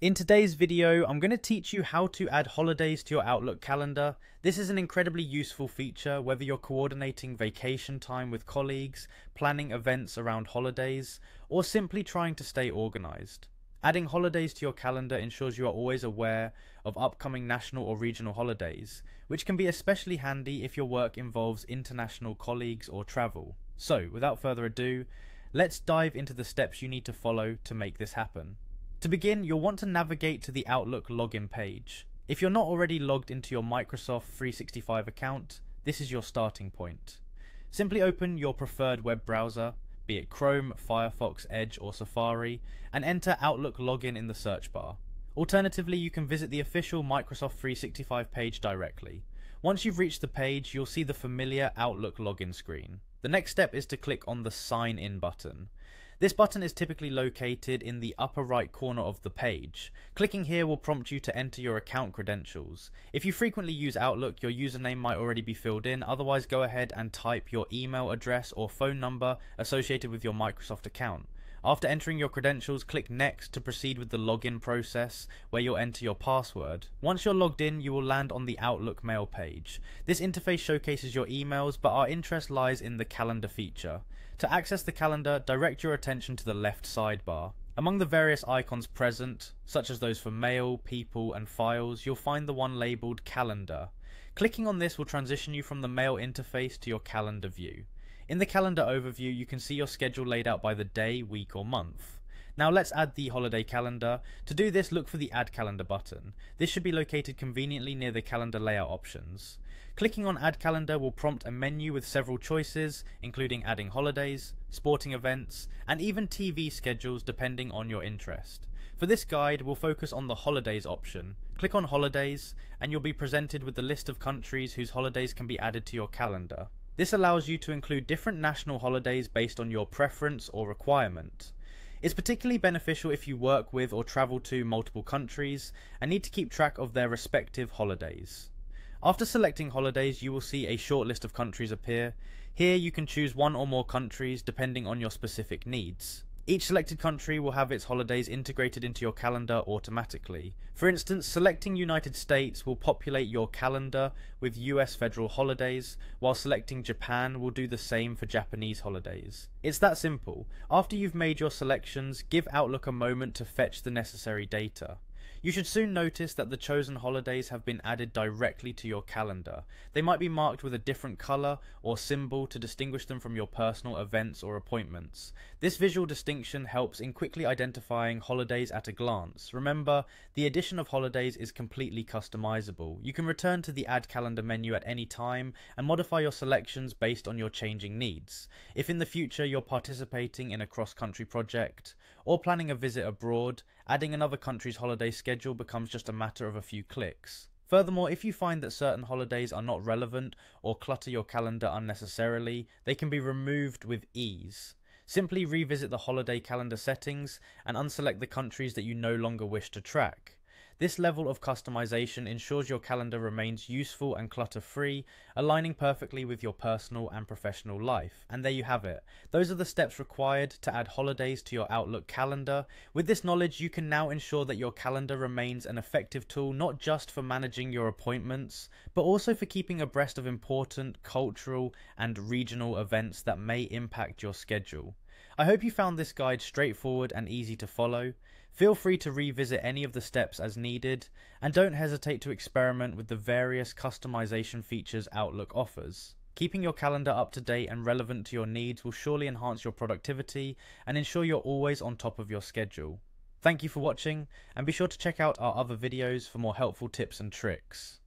In today's video, I'm going to teach you how to add holidays to your Outlook calendar. This is an incredibly useful feature whether you're coordinating vacation time with colleagues, planning events around holidays, or simply trying to stay organised. Adding holidays to your calendar ensures you are always aware of upcoming national or regional holidays, which can be especially handy if your work involves international colleagues or travel. So, without further ado, let's dive into the steps you need to follow to make this happen. To begin, you'll want to navigate to the Outlook login page. If you're not already logged into your Microsoft 365 account, this is your starting point. Simply open your preferred web browser, be it Chrome, Firefox, Edge or Safari, and enter Outlook login in the search bar. Alternatively, you can visit the official Microsoft 365 page directly. Once you've reached the page, you'll see the familiar Outlook login screen. The next step is to click on the Sign In button. This button is typically located in the upper right corner of the page. Clicking here will prompt you to enter your account credentials. If you frequently use Outlook, your username might already be filled in, otherwise go ahead and type your email address or phone number associated with your Microsoft account. After entering your credentials, click Next to proceed with the login process where you'll enter your password. Once you're logged in, you will land on the Outlook mail page. This interface showcases your emails, but our interest lies in the calendar feature. To access the calendar, direct your attention to the left sidebar. Among the various icons present, such as those for mail, people, and files, you'll find the one labelled Calendar. Clicking on this will transition you from the mail interface to your calendar view. In the calendar overview, you can see your schedule laid out by the day, week or month. Now let's add the holiday calendar. To do this, look for the Add Calendar button. This should be located conveniently near the calendar layout options. Clicking on Add Calendar will prompt a menu with several choices, including adding holidays, sporting events, and even TV schedules depending on your interest. For this guide, we'll focus on the Holidays option. Click on Holidays, and you'll be presented with the list of countries whose holidays can be added to your calendar. This allows you to include different national holidays based on your preference or requirement. It's particularly beneficial if you work with or travel to multiple countries and need to keep track of their respective holidays. After selecting holidays, you will see a short list of countries appear. Here you can choose one or more countries depending on your specific needs. Each selected country will have its holidays integrated into your calendar automatically. For instance, selecting United States will populate your calendar with US federal holidays, while selecting Japan will do the same for Japanese holidays. It's that simple. After you've made your selections, give Outlook a moment to fetch the necessary data. You should soon notice that the chosen holidays have been added directly to your calendar. They might be marked with a different colour or symbol to distinguish them from your personal events or appointments. This visual distinction helps in quickly identifying holidays at a glance. Remember, the addition of holidays is completely customizable. You can return to the Add Calendar menu at any time and modify your selections based on your changing needs. If in the future you're participating in a cross-country project, or planning a visit abroad, adding another country's holiday schedule becomes just a matter of a few clicks. Furthermore, if you find that certain holidays are not relevant or clutter your calendar unnecessarily, they can be removed with ease. Simply revisit the holiday calendar settings and unselect the countries that you no longer wish to track. This level of customization ensures your calendar remains useful and clutter-free, aligning perfectly with your personal and professional life. And there you have it. Those are the steps required to add holidays to your Outlook calendar. With this knowledge, you can now ensure that your calendar remains an effective tool not just for managing your appointments, but also for keeping abreast of important cultural and regional events that may impact your schedule. I hope you found this guide straightforward and easy to follow. Feel free to revisit any of the steps as needed, and don't hesitate to experiment with the various customization features Outlook offers. Keeping your calendar up to date and relevant to your needs will surely enhance your productivity and ensure you're always on top of your schedule. Thank you for watching, and be sure to check out our other videos for more helpful tips and tricks.